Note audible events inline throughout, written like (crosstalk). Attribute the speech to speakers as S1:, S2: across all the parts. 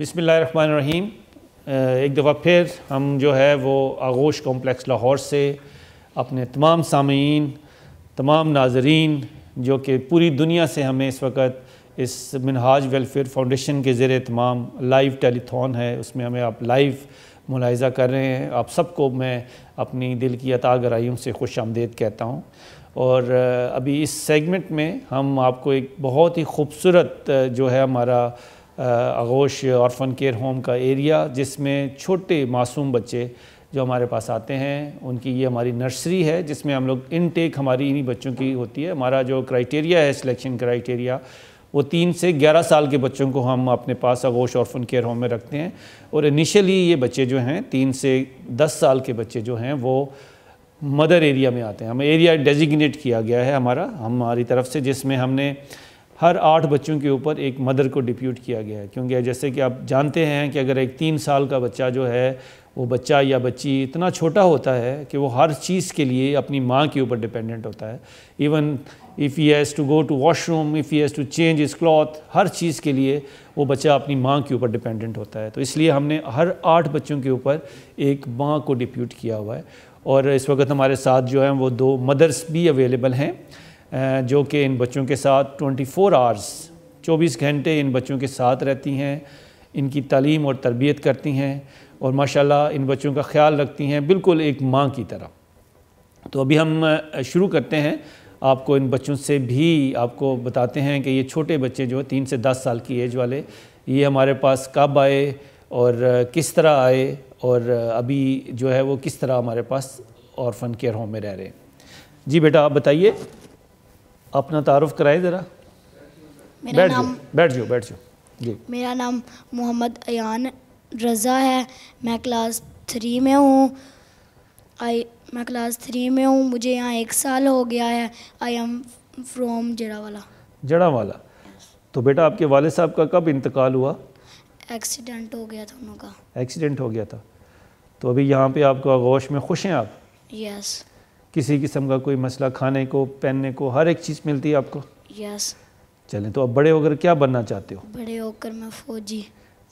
S1: बिसमीम एक दफ़ा फिर हम जो है वो आगोश कॉम्प्लेक्स लाहौर से अपने तमाम सामीन तमाम नाजरीन जो कि पूरी दुनिया से हमें इस वक्त इस मिनहाज वेलफेयर फाउंडेशन के ज़ेर तमाम लाइव टेलीथॉन है उसमें हमें आप लाइव मुलायजा कर रहे हैं आप सबको मैं अपनी दिल की अतागराइयों से खुश आमदेद कहता हूँ और अभी इस सेगमेंट में हम आपको एक बहुत ही खूबसूरत जो है हमारा आगोश औरफन केयर होम का एरिया जिसमें छोटे मासूम बच्चे जो हमारे पास आते हैं उनकी ये हमारी नर्सरी है जिसमें हम लोग इनटेक हमारी इन्हीं बच्चों की होती है हमारा जो क्राइटेरिया है सिलेक्शन क्राइटेरिया वो तीन से ग्यारह साल के बच्चों को हम अपने पास आगोश औरफन केयर होम में रखते हैं और इनिशियली ये बच्चे जो हैं तीन से दस साल के बच्चे जो हैं वो मदर एरिया में आते हैं हमें एरिया डेजिग्नेट किया गया है हमारा हमारी तरफ से जिसमें हमने हर आठ बच्चों के ऊपर एक मदर को डिप्यूट किया गया है क्योंकि जैसे कि आप जानते हैं कि अगर एक तीन साल का बच्चा जो है वो बच्चा या बच्ची इतना छोटा होता है कि वो हर चीज़ के लिए अपनी माँ के ऊपर डिपेंडेंट होता है even if he has to go to washroom if he has to change his cloth हर चीज़ के लिए वो बच्चा अपनी माँ के ऊपर डिपेंडेंट होता है तो इसलिए हमने हर आठ बच्चों के ऊपर एक माँ को डिप्यूट किया हुआ है और इस वक्त हमारे साथ जो है वो दो मदर्स भी अवेलेबल हैं जो कि इन बच्चों के साथ 24 फोर आवर्स चौबीस घंटे इन बच्चों के साथ रहती हैं इनकी तालीम और तरबियत करती हैं और माशाल्लाह इन बच्चों का ख्याल रखती हैं बिल्कुल एक माँ की तरह तो अभी हम शुरू करते हैं आपको इन बच्चों से भी आपको बताते हैं कि ये छोटे बच्चे जो तीन से दस साल की एज वाले ये हमारे पास कब आए और किस तरह आए और अभी जो है वो किस तरह हमारे पास औरफन केयर होम में रह रहे हैं जी बेटा आप बताइए अपना तारफ़ कराए ज़रा बैठ जाओ बैठ जाओ बैठ जाओ जी मेरा नाम मोहम्मद अन रज़ा है मैं क्लास थ्री में हूँ आई मैं क्लास थ्री में हूँ मुझे यहाँ एक साल हो गया है आई एम फ्रॉम जड़ा वाला तो बेटा आपके वाले साहब का कब इंतकाल हुआ एक्सीडेंट हो गया था उनका एक्सीडेंट हो गया था तो अभी यहाँ पे आपका गोश में खुश हैं आप यस किसी किस्म का कोई मसला खाने को पहनने को हर एक चीज़ मिलती है आपको यस चलें तो अब बड़े होकर क्या बनना चाहते हो बड़े होकर मैं फौजी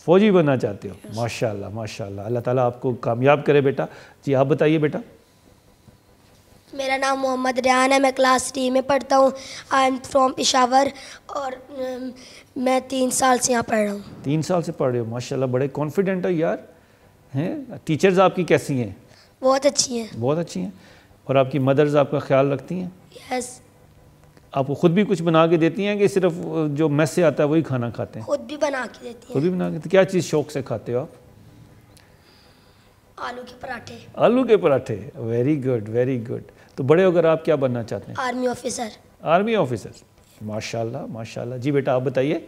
S1: फौजी बनना चाहते हो माशाल्लाह माशाल्लाह अल्लाह ताला आपको कामयाब करे बेटा जी आप बताइए बेटा मेरा नाम मोहम्मद रियान है मैं क्लास थ्री में पढ़ता हूँ आई एम फ्रॉम पिशावर और मैं तीन साल से यहाँ पढ़ रहा हूँ तीन साल से पढ़ रहे हो माशाल्लाह बड़े कॉन्फिडेंट हो यार हैं टीचर्स आपकी कैसी हैं बहुत अच्छी हैं बहुत अच्छी हैं और आपकी मदर्स आपका ख्याल रखती हैं yes. आपको खुद भी कुछ बना के देती हैं कि सिर्फ जो मैस से आता है वही खाना खाते हैं खुद भी बना के देती हैं खुद भी बना के तो क्या चीज़ शौक से खाते हो आप आलू के पराठे आलू के पराठे वेरी गुड वेरी गुड तो बड़े अगर आप क्या बनना चाहते हैं आर्मी ऑफिसर आर्मी ऑफिसर माशाल्लाह माशाल्लाह जी बेटा आप बताइए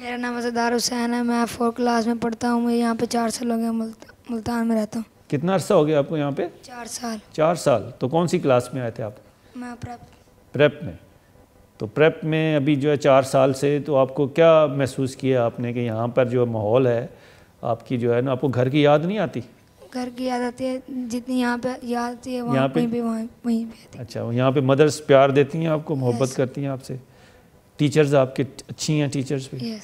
S1: मेरा नाम अजदार हुसैन है मैं फोर्थ क्लास में पढ़ता हूँ मैं यहाँ पे चार सौ लोग गया मुल्तान में रहता हूँ कितना अर्सा हो गया आपको यहाँ पे चार साल चार साल तो कौन सी क्लास में आए थे आप मैं प्रेप प्रेप में तो प्रेप में अभी जो है चार साल से तो आपको क्या महसूस किया आपने कि यहाँ पर जो माहौल है आपकी जो है ना आपको घर की याद नहीं आती घर की याद आती है जितनी यहाँ पे याद आती है वहाँ पे भी वहाँ वहीं पे अच्छा यहाँ पे मदर्स प्यार देती हैं आपको मोहब्बत करती हैं आपसे टीचर्स आपके अच्छी हैं टीचर्स भी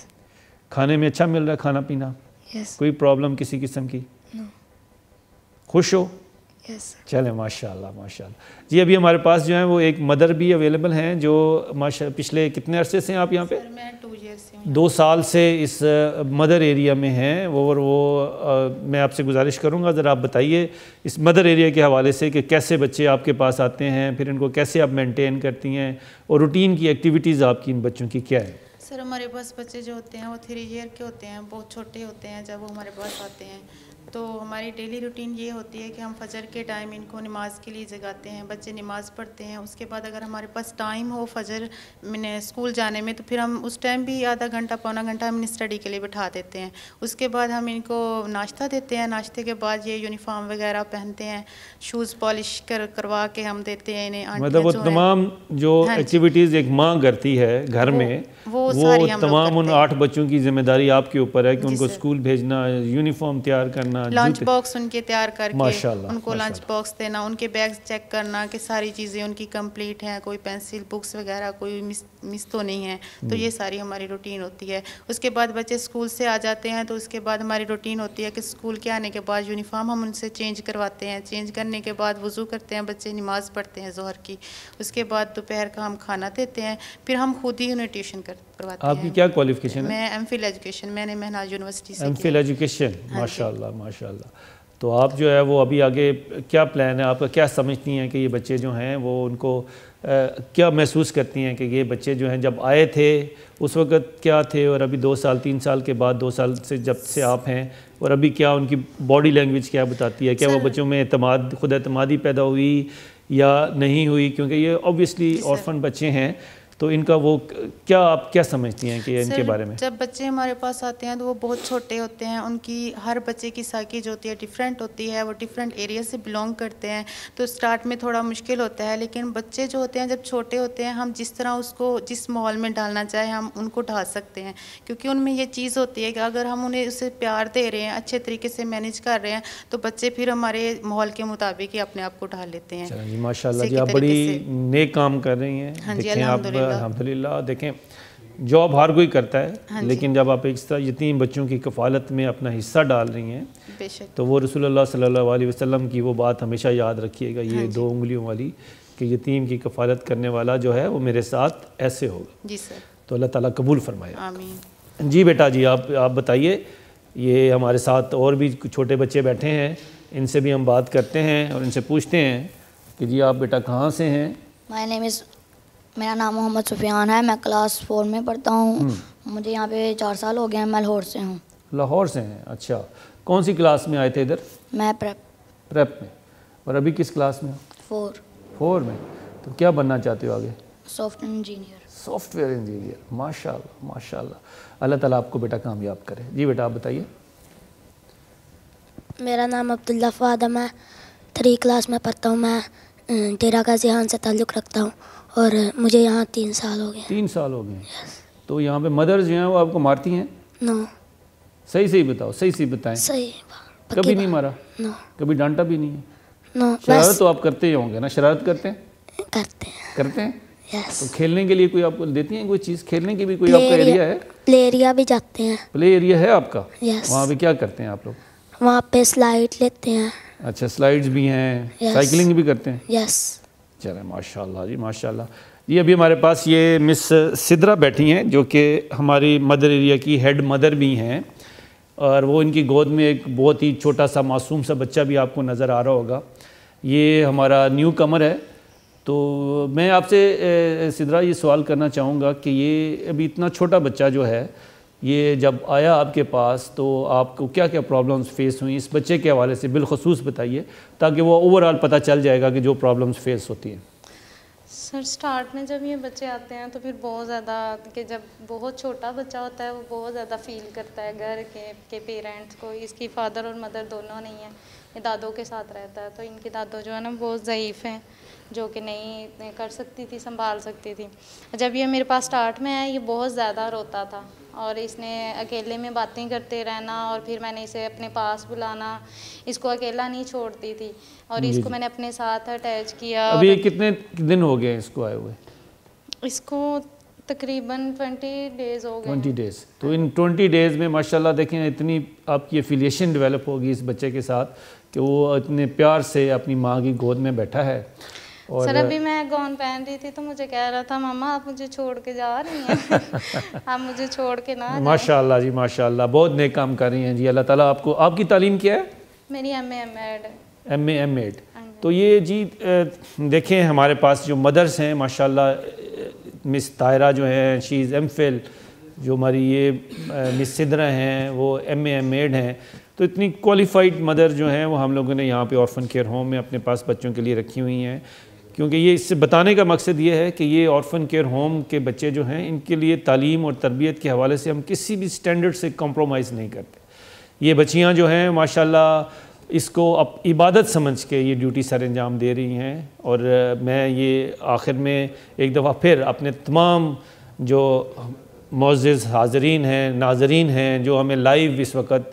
S1: खाने में अच्छा मिल रहा है खाना पीना कोई प्रॉब्लम किसी किस्म की खुश हो yes, चलें माशाल्लाह माशाल्लाह जी अभी हमारे पास जो है वो एक मदर भी अवेलेबल हैं जो माशा पिछले कितने अरसे से हैं आप यहाँ पे दो साल से इस मदर एरिया में हैं वो और वो आ, मैं आपसे गुजारिश करूँगा ज़रा आप बताइए इस मदर एरिया के हवाले से कि कैसे बच्चे आपके पास आते हैं फिर इनको कैसे आप मेनटेन करती हैं और रूटीन की एक्टिविटीज़ आपकी इन बच्चों की क्या है
S2: सर हमारे पास बच्चे जो होते हैं वो थ्री ईयर के होते हैं बहुत छोटे होते हैं जब वो हमारे पास आते हैं तो हमारी डेली रूटीन ये होती है कि हम फजर के टाइम इनको नमाज के लिए जगाते हैं बच्चे नमाज पढ़ते हैं उसके बाद अगर हमारे पास टाइम हो फजर मैंने स्कूल जाने में तो फिर हम उस टाइम भी आधा घंटा पौना घंटा हम स्टडी के लिए बैठा देते हैं उसके बाद हम इनको नाश्ता देते हैं नाश्ते के बाद ये यूनिफॉर्म वगैरह पहनते हैं शूज़ पॉलिश कर करवा के हम देते हैं इन्हें मतलब वो तमाम
S1: जो एक्टिविटीज़ हाँ एक माँ करती है घर में
S2: वो, वो तमाम
S1: उन आठ बच्चों की जिम्मेदारी आपके ऊपर है कि उनको स्कूल भेजना यूनिफॉर्म तैयार करना पहनना लंच बॉक्स
S2: उनके तैयार करके उनको लंच बॉक्स देना उनके बैग चेक करना कि सारी चीज़ें उनकी कंप्लीट हैं कोई पेंसिल बुक्स वगैरह कोई मिस मिस तो नहीं है तो हम्म। ये सारी हमारी रूटीन होती है उसके बाद बच्चे स्कूल से आ जाते हैं तो उसके बाद हमारी रूटीन होती है कि स्कूल के आने के बाद यूनिफॉर्म हम उनसे चेंज करवाते हैं चेंज करने के बाद वज़ू करते हैं बच्चे नमाज़ पढ़ते हैं जहर की उसके बाद दोपहर का हम खाना देते हैं फिर हम खुद ही उन्हें ट्यूशन करते हैं करवाते आपकी
S1: हैं। क्या क्वालिफिकेशन है मैं
S2: एम फिल एजुकेशन मैंने महनाज यूनिवर्सिटी से एम फिल
S1: एजुकेशन माशाल्लाह माशाल्लाह तो आप जो है वो अभी आगे क्या प्लान है आपका क्या समझती हैं कि ये बच्चे जो हैं वो उनको आ, क्या महसूस करती हैं कि ये बच्चे जो हैं जब आए थे उस वक़्त क्या थे और अभी दो साल तीन साल के बाद दो साल से जब से आप हैं और अभी क्या उनकी बॉडी लैंग्वेज क्या बताती है क्या वो बच्चों में अतमाद खुद अतमादी पैदा हुई या नहीं हुई क्योंकि ये ऑब्वियसली ऑर्फन बच्चे हैं तो इनका वो क्या आप क्या समझती हैं कि इनके बारे में
S2: जब बच्चे हमारे पास आते हैं तो वो बहुत छोटे होते हैं उनकी हर बच्चे की जो होती है डिफरेंट होती है वो डिफरेंट एरिया से बिलोंग करते हैं तो स्टार्ट में थोड़ा मुश्किल होता है लेकिन बच्चे जो होते हैं जब छोटे होते हैं हम जिस तरह उसको जिस माहौल में डालना चाहें हम उनको ढाल सकते हैं क्योंकि उनमें ये चीज़ होती है कि अगर हम उन्हें उसे प्यार दे रहे हैं अच्छे तरीके से मैनेज कर रहे हैं तो बच्चे फिर हमारे माहौल के मुताबिक ही अपने आप को ढाल लेते हैं माशाल्लाह जी आप बड़ी
S1: नेक काम कर रही हैं हाँ जी अलहमदिल्ला अल्हम्दुलिल्लाह देखें जॉब हर कोई करता है हाँ लेकिन जब आप एक तरह यतीम बच्चों की कफालत में अपना हिस्सा डाल रही हैं तो वो रसोल्ला सल्ला अलैहि की वो बात हमेशा याद रखिएगा ये हाँ दो उंगलियों वाली कि यतीम की कफालत करने वाला जो है वो मेरे साथ ऐसे होगा जी सर तो अल्लाह ताला कबूल फरमाए जी बेटा जी आप आप बताइए ये हमारे साथ और भी छोटे बच्चे बैठे हैं इनसे भी हम बात करते हैं और इनसे पूछते हैं कि जी आप बेटा कहाँ से हैं माय नेम इज़ मेरा नाम मोहम्मद सुफियान है मैं क्लास फोर में पढ़ता हूँ हम्म। मुझे यहाँ पे चार साल हो गए हैं मैं लाहौर से हूँ लाहौर से हैं अच्छा कौन सी क्लास में आए थे इधर मैं प्रेप प्रेप में और अभी किस क्लास में फोर फोर में तो क्या बनना चाहते हो आगे
S2: सॉफ्टवेयर इंजीनियर
S1: सॉफ्टवेयर इंजीनियर माशा माशा अल्लाह तला आपको बेटा कामयाब करे जी बेटा आप बताइए मेरा नाम अब्दुल्ला फ़ादम है थ्री क्लास में पढ़ता हूँ मैं डेरा गाजी हान से ताल्लुक़ रखता हूँ और मुझे यहाँ तीन साल हो गए तीन साल हो गए तो यहाँ पे मदर जो हैं वो आपको मारती हैं नो सही सही बताओ सही सही बताएं सही
S2: कभी नहीं मारा
S1: नो कभी डांटा भी नहीं नो शरारत तो आप करते ही होंगे ना शरारत करते हैं करते हैं करते हैं Yes. तो खेलने के लिए कोई आपको देती है कोई चीज़ खेलने की भी कोई आपका एरिया है प्ले एरिया भी जाते हैं प्ले एरिया है आपका वहाँ पे क्या करते हैं आप लोग वहाँ पे स्लाइड लेते हैं अच्छा स्लाइड्स भी हैं साइकिलिंग भी करते हैं यस चलें माशाल्लाह जी माशाल्लाह ये अभी हमारे पास ये मिस सिद्रा बैठी हैं जो कि हमारी मदर एरिया की हेड मदर भी हैं और वो इनकी गोद में एक बहुत ही छोटा सा मासूम सा बच्चा भी आपको नज़र आ रहा होगा ये हमारा न्यू कमर है तो मैं आपसे सिद्रा ये सवाल करना चाहूँगा कि ये अभी इतना छोटा बच्चा जो है ये जब आया आपके पास तो आपको क्या क्या प्रॉब्लम्स फेस हुई इस बच्चे के हवाले से बिलखसूस बताइए ताकि वो ओवरऑल पता चल जाएगा कि जो प्रॉब्लम्स फेस होती हैं
S2: सर स्टार्ट में जब ये बच्चे आते हैं तो फिर बहुत ज़्यादा कि जब बहुत छोटा बच्चा होता है वो बहुत ज़्यादा फील करता है घर के के पेरेंट्स को इसकी फ़ादर और मदर दोनों नहीं हैं ये दादों के साथ रहता है तो इनके दादो जो है ना बहुत ज़यीफ़ हैं जो कि नहीं कर सकती थी संभाल सकती थी जब ये मेरे पास स्टार्ट में आया ये बहुत ज़्यादा रोता था और इसने अकेले में बातें करते रहना और फिर मैंने इसे अपने पास बुलाना इसको अकेला नहीं छोड़ती थी और इसको मैंने अपने साथ अटैच किया अभी
S1: कितने दिन हो गए इसको आए हुए
S2: इसको तकरीबन ट्वेंटी डेज हो गए
S1: ट्वेंटी डेज तो इन ट्वेंटी डेज में माशाल्लाह देखें इतनी आपकी एफिलिएशन डेवलप होगी इस बच्चे के साथ कि वो इतने प्यार से अपनी माँ की गोद में बैठा है और सर अभी
S2: मैं गाउन पहन रही थी तो मुझे कह रहा था मामा आप मुझे छोड़ के जा रही हैं (laughs) आप मुझे छोड़ के ना
S1: माशाल्लाह जी माशाल्लाह बहुत नेक काम कर रही हैं जी अल्लाह ताला आपको आपकी तालीम क्या है
S2: मेरी M M Ed
S1: M A M Ed तो ये जी देखें हमारे पास जो मदर्स हैं माशाल्लाह मिस तायरा जो हैं शी इज़ एम फिल जो हमारी ये मिस सिद्रा हैं वो एम एम एड हैं तो इतनी क्वालिफाइड मदर जो हैं वो हम लोगों ने यहाँ पे ऑर्फन केयर होम में अपने पास बच्चों के लिए रखी हुई हैं क्योंकि ये इससे बताने का मकसद ये है कि ये ऑर्फन केयर होम के बच्चे जो हैं इनके लिए तालीम और तरबियत के हवाले से हम किसी भी स्टैंडर्ड से कॉम्प्रोमाइज़ नहीं करते ये बच्चियाँ जो हैं माशाल्लाह इसको अब इबादत समझ के ये ड्यूटी सर अंजाम दे रही हैं और मैं ये आखिर में एक दफ़ा फिर अपने तमाम जो मोज़ हाजरीन हैं नाजरीन हैं जो हमें लाइव इस वक्त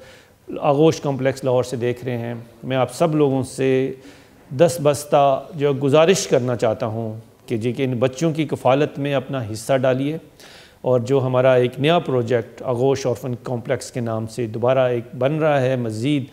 S1: आगोश कॉम्प्लेक्स लाहौर से देख रहे हैं मैं आप सब लोगों से दस बस्ता जो गुजारिश करना चाहता हूँ कि जी कि इन बच्चों की कफालत में अपना हिस्सा डालिए और जो हमारा एक नया प्रोजेक्ट आगोश औरफन कॉम्प्लेक्स के नाम से दोबारा एक बन रहा है मज़ीद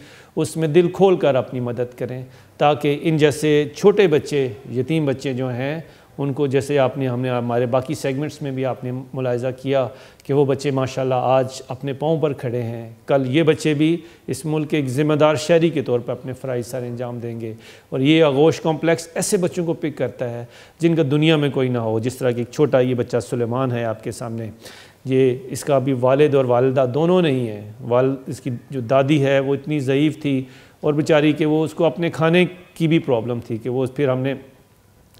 S1: उसमें दिल खोल कर अपनी मदद करें ताकि इन जैसे छोटे बच्चे यतीम बच्चे जो हैं उनको जैसे आपने हमने हमारे बाकी सेगमेंट्स में भी आपने मुलायजा किया कि वो बच्चे माशाल्लाह आज अपने पाँव पर खड़े हैं कल ये बच्चे भी इस मुल्क के एक ज़िम्मेदार शहरी के तौर पर अपने फ़राइज सर अंजाम देंगे और ये आगोश कॉम्प्लेक्स ऐसे बच्चों को पिक करता है जिनका दुनिया में कोई ना हो जिस तरह की एक छोटा ये बच्चा सुलेमान है आपके सामने ये इसका अभी वालद और वालदा दोनों नहीं है वाल इसकी जो दादी है वो इतनी ज़यीफ़ थी और बेचारी कि वो उसको अपने खाने की भी प्रॉब्लम थी कि वो फिर हमने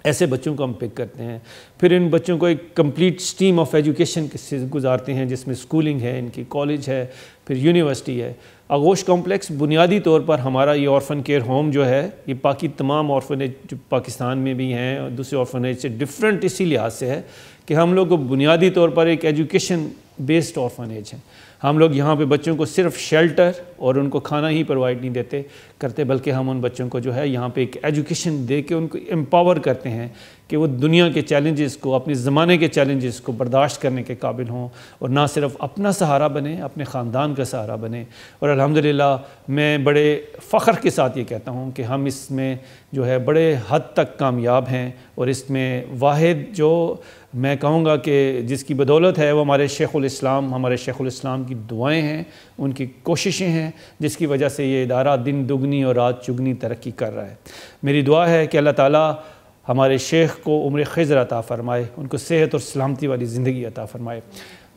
S1: ऐसे बच्चों को हम पिक करते हैं फिर इन बच्चों को एक कंप्लीट स्टीम ऑफ एजुकेशन से गुजारते हैं जिसमें स्कूलिंग है इनकी कॉलेज है फिर यूनिवर्सिटी है आगोश कॉम्प्लेक्स बुनियादी तौर पर हमारा ये ऑर्फन केयर होम जो है ये बाकी तमाम औरफनेज जो पाकिस्तान में भी हैं और दूसरे ऑर्फनेज से डिफरेंट इसी लिहाज से है कि हम लोग को बुनियादी तौर पर एक एजुकेशन बेस्ड ऑर्फनेज है हम लोग यहाँ पे बच्चों को सिर्फ शेल्टर और उनको खाना ही प्रोवाइड नहीं देते करते बल्कि हम उन बच्चों को जो है यहाँ पे एक एजुकेशन दे के उनको एम्पावर करते हैं कि वो दुनिया के चैलेंजेस को अपने ज़माने के चैलेंजेस को बर्दाश्त करने के काबिल हों और ना सिर्फ अपना सहारा बने अपने ख़ानदान का सहारा बने और अल्हम्दुलिल्लाह मैं बड़े फ़ख्र के साथ ये कहता हूँ कि हम इसमें जो है बड़े हद तक कामयाब हैं और इसमें वाद जो मैं कहूँगा कि जिसकी बदौलत है वो हमारे शेख़ुलस्लाम हमारे शेख़ुलस्लाम की दुआएँ हैं उनकी कोशिशें हैं जिसकी वजह से ये इदारा दिन दुगनी और रात चुगनी तरक्की कर रहा है मेरी दुआ है कि अल्लाह ताली हमारे शेख को उम्र खजर अता फ़रमाए उनको सेहत और सलामती वाली ज़िंदगी अता फ़रमाए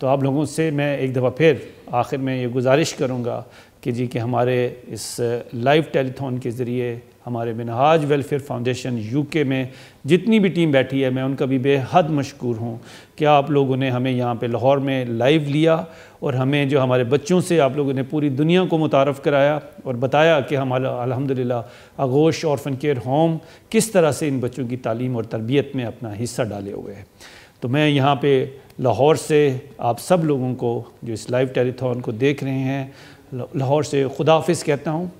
S1: तो आप लोगों से मैं एक दफ़ा फिर आखिर में ये गुजारिश करूँगा कि जी कि हमारे इस लाइव टेलीथॉन के ज़रिए हमारे मिनहाज वेलफेयर फाउंडेशन यूके में जितनी भी टीम बैठी है मैं उनका भी बेहद मशहूर हूँ कि आप लोगों ने हमें यहाँ पे लाहौर में लाइव लिया और हमें जो हमारे बच्चों से आप लोगों ने पूरी दुनिया को मुतारफ़ कराया और बताया कि हमारा अलहमदिल्ला आगोश औरफन केयर होम किस तरह से इन बच्चों की तालीम और तरबियत में अपना हिस्सा डाले हुए हैं तो मैं यहाँ पर लाहौर से आप सब लोगों को जो इस लाइव टेलीथॉन को देख रहे हैं लाहौर से खुदाफिस कहता हूँ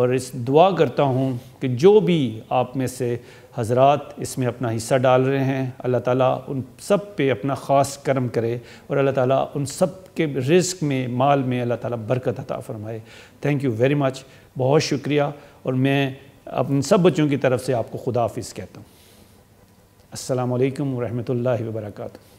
S1: और इस दुआ करता हूँ कि जो भी आप में से हजरत इसमें अपना हिस्सा डाल रहे हैं अल्लाह ताला उन सब पे अपना ख़ास करम करे और अल्लाह ताला उन सब के रिस्क में माल में अल्लाह ताला बरकत अता फरमाए थैंक यू वेरी मच बहुत शुक्रिया और मैं अपन सब बच्चों की तरफ से आपको खुदाफिस कहता हूँ असलकम वरहमल वर्का